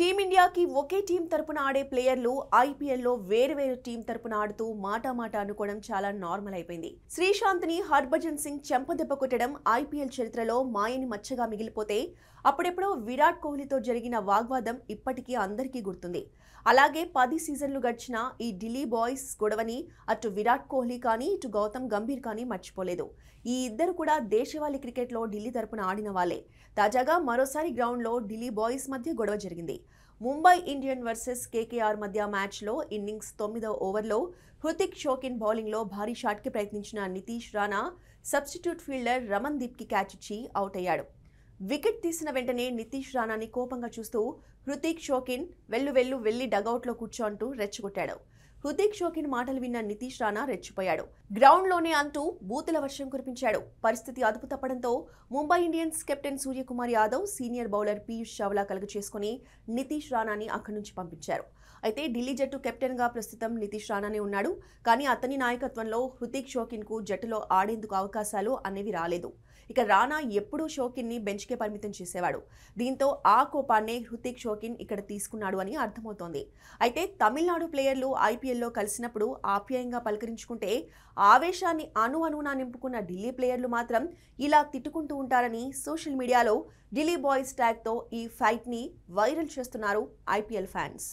టీమిండియాకి ఒకే team తరపున ఆడే ప్లేయర్లు ఐపీఎల్లో వేరు టీం తరపున ఆడుతూ మాటామాట అనుకోవడం చాలా నార్మల్ అయిపోయింది శ్రీశాంత్ ని హర్భజన్ సింగ్ చెంపదెబ్బ కొట్టడం ఐపీఎల్ చరిత్రలో మాయని మచ్చగా మిగిలిపోతే అప్పుడెప్పుడో విరాట్ కోహ్లీతో జరిగిన వాగ్వాదం ఇప్పటికీ అందరికీ గుర్తుంది అలాగే పది సీజన్లు గడిచిన ఈ ఢిల్లీ బాయ్స్ గొడవని అటు విరాట్ కోహ్లీ కానీ ఇటు గౌతమ్ గంభీర్ కానీ మర్చిపోలేదు ఈ ఇద్దరు కూడా దేశవాళీ క్రికెట్లో ఢిల్లీ తరపున ఆడిన వాళ్ళే తాజాగా మరోసారి గ్రౌండ్లో ఢిల్లీ బాయ్స్ మధ్య గొడవ జరిగింది ముంబై ఇండియన్ వర్సెస్ కేకేఆర్ మధ్య మ్యాచ్లో ఇన్నింగ్స్ తొమ్మిదో ఓవర్లో హృతిక్ షోకిన్ బౌలింగ్లో భారీ షాట్కి ప్రయత్నించిన నితీష్ రాణా సబ్స్టిట్యూట్ ఫీల్డర్ రమన్ కి క్యాచ్ ఇచ్చి అవుట్ అయ్యాడు వికెట్ తీసిన వెంటనే నితీష్ రాణాని కోపంగా చూస్తూ హృతిక్ షోకిన్ వెళ్ళు వెళ్ళు వెళ్ళి డగౌట్లో కూర్చో అంటూ రెచ్చగొట్టాడు హృతిక్ షోకిన్ మాటలు విన్న నితీష్ రాణా రెచ్చిపోయాడు గ్రౌండ్ లోనే అంటూ బూతుల వర్షం కురిపించాడు పరిస్థితి అదుపు తప్పడంతో Mumbai Indians captain Suryakumar Yadav senior bowler Piyush Chawla కలుగు చేసుకుని నితీష్ రాణాని అక్కడి నుంచి పంపించారు అయితే ఢిల్లీ జట్టు కెప్టెన్ గా ప్రస్తుతం నితీష్ రాణానే ఉన్నాడు కానీ అతని నాయకత్వంలో హృతిక్ షోకిన్ కు జట్టులో ఆడేందుకు అవకాశాలు అనేవి రాలేదు ఇక రాణా ఎప్పుడూ షోకిన్ ని బెంచ్కే పరిమితం చేసేవాడు దీంతో ఆ కోపాన్నే హృతిక్ షోకిన్ ఇక్కడ తీసుకున్నాడు అని అర్థమవుతోంది అయితే తమిళనాడు ప్లేయర్లు ఐపీఎల్ ఐపీఎల్లో కలిసినప్పుడు ఆప్యాయంగా పలకరించుకుంటే ఆవేశాన్ని అను అనున నింపుకున్న ఢిల్లీ ప్లేయర్లు మాత్రం ఇలా తిట్టుకుంటూ ఉంటారని సోషల్ మీడియాలో ఢిల్లీ బాయ్స్ ట్యాగ్తో ఈ ఫైట్ని వైరల్ చేస్తున్నారు ఐపీఎల్ ఫ్యాన్స్